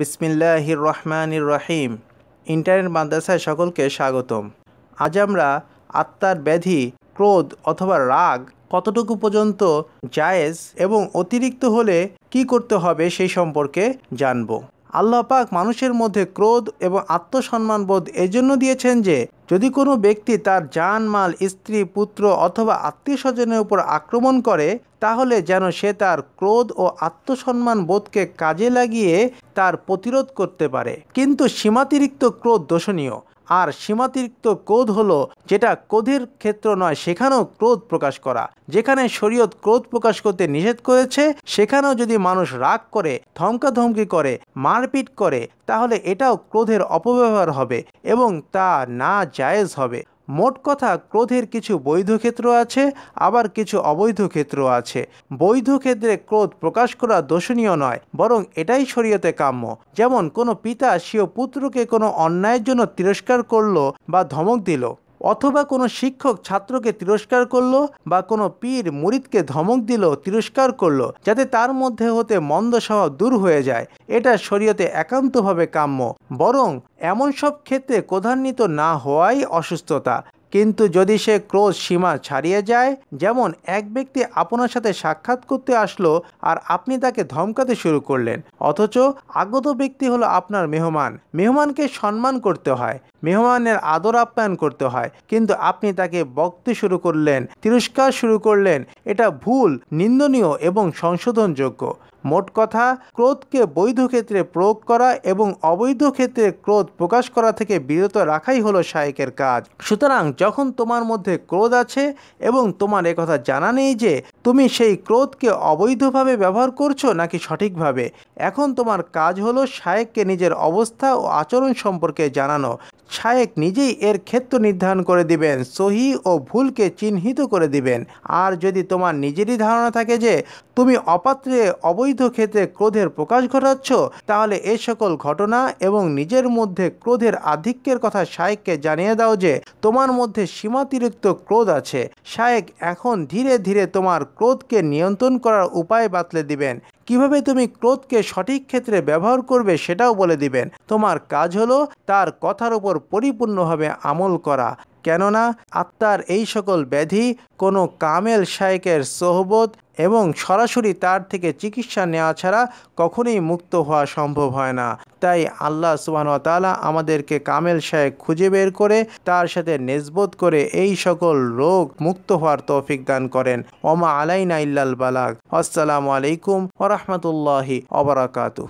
রহমান ইর রহিম ইন্টারনেট মাদ্রাসায় সকলকে স্বাগতম আজ আমরা আত্মার ব্যাধি ক্রোধ অথবা রাগ কতটুকু পর্যন্ত জায়েজ এবং অতিরিক্ত হলে কি করতে হবে সেই সম্পর্কে জানব আল্লাহ পাক মানুষের মধ্যে ক্রোধ এবং আত্মসম্মানবোধ এজন্য দিয়েছেন যে যদি কোনো ব্যক্তি তার মাল স্ত্রী পুত্র অথবা আত্মীয় স্বজনের উপর আক্রমণ করে তাহলে যেন সে তার ক্রোধ ও আত্মসম্মান বোধকে কাজে লাগিয়ে তার প্রতিরোধ করতে পারে কিন্তু সীমাতিরিক্ত ক্রোধ দোষণীয় আর সীমাতিরিক্ত ক্রোধ হলো যেটা ক্রোধের ক্ষেত্র নয় সেখানেও ক্রোধ প্রকাশ করা যেখানে শরীয়ত ক্রোধ প্রকাশ করতে নিষেধ করেছে সেখানেও যদি মানুষ রাগ করে ধমকাধমকি করে মারপিট করে তাহলে এটাও ক্রোধের অপব্যবহার হবে এবং তা না জায়েজ হবে মোট কথা ক্রোধের কিছু বৈধ ক্ষেত্র আছে আবার কিছু অবৈধ ক্ষেত্র আছে বৈধ ক্ষেত্রে ক্রোধ প্রকাশ করা দোষণীয় নয় বরং এটাই শরীয়তে কাম্য যেমন কোনো পিতা সেও পুত্রকে কোনো অন্যায়ের জন্য তিরস্কার করল বা ধমক দিল অথবা কোনো শিক্ষক ছাত্রকে তিরস্কার করলো বা কোনো পীর মুরিদকে ধমক দিল তিরস্কার করলো যাতে তার মধ্যে হতে মন্দ স্বভাব দূর হয়ে যায় এটা শরীয়তে একান্তভাবে কাম্য বরং এমন সব ক্ষেত্রে ক্রধান্বিত না হওয়াই অসুস্থতা কিন্তু যদি সে ক্রোজ সীমা ছাড়িয়ে যায় যেমন এক ব্যক্তি আপনার সাথে সাক্ষাৎ করতে আসলো আর আপনি তাকে ধমকাতে শুরু করলেন অথচ আগত ব্যক্তি হলো আপনার মেহমান মেহমানকে সম্মান করতে হয় মেহমানের আদর আপ্যায়ন করতে হয় কিন্তু আপনি তাকে বকতে শুরু করলেন তিরস্কার শুরু করলেন এটা ভুল নিন্দনীয় এবং সংশোধনযোগ্য মোট কথা ক্রোধকে বৈধ ক্ষেত্রে প্রয়োগ করা এবং অবৈধ ক্ষেত্রে ক্রোধ প্রকাশ করা থেকে বিরত রাখাই হলো শায়েকের কাজ সুতরাং যখন তোমার মধ্যে ক্রোধ আছে এবং তোমার কথা জানা নেই যে তুমি সেই ক্রোধকে অবৈধভাবে ব্যবহার করছো নাকি সঠিকভাবে এখন তোমার কাজ হলো শায়েককে নিজের অবস্থা ও আচরণ সম্পর্কে জানানো শায়েক নিজেই এর ক্ষেত্র নির্ধারণ করে দিবেন সহি ও ভুলকে চিহ্নিত করে দিবেন আর যদি তোমার নিজেরই ধারণা থাকে যে তুমি অপাত্রে অবৈধ অবৈধ ক্ষেত্রে ক্রোধের প্রকাশ ঘটাচ্ছ তাহলে এ সকল ঘটনা এবং নিজের মধ্যে ক্রোধের আধিক্যের কথা শায়েককে জানিয়ে দাও যে তোমার মধ্যে সীমাতিরিক্ত ক্রোধ আছে শায়েক এখন ধীরে ধীরে তোমার ক্রোধকে নিয়ন্ত্রণ করার উপায় বাতলে দিবেন কিভাবে তুমি ক্রোধকে সঠিক ক্ষেত্রে ব্যবহার করবে সেটাও বলে দিবেন তোমার কাজ হলো তার কথার উপর পরিপূর্ণভাবে আমল করা কেননা আত্মার এই সকল ব্যাধি কোনো কামেল শায়কের সহবত এবং সরাসরি তার থেকে চিকিৎসা নেওয়া ছাড়া কখনোই মুক্ত হওয়া সম্ভব হয় না তাই আল্লাহ সুবাহতালা আমাদেরকে কামেল শায়েক খুঁজে বের করে তার সাথে নেজবত করে এই সকল রোগ মুক্ত হওয়ার তৌফিক দান করেন ওমা আলাইনা ইল্লাল বালাক আসসালামু আলাইকুম ওরহমতুল্লাহি অবরাকাতু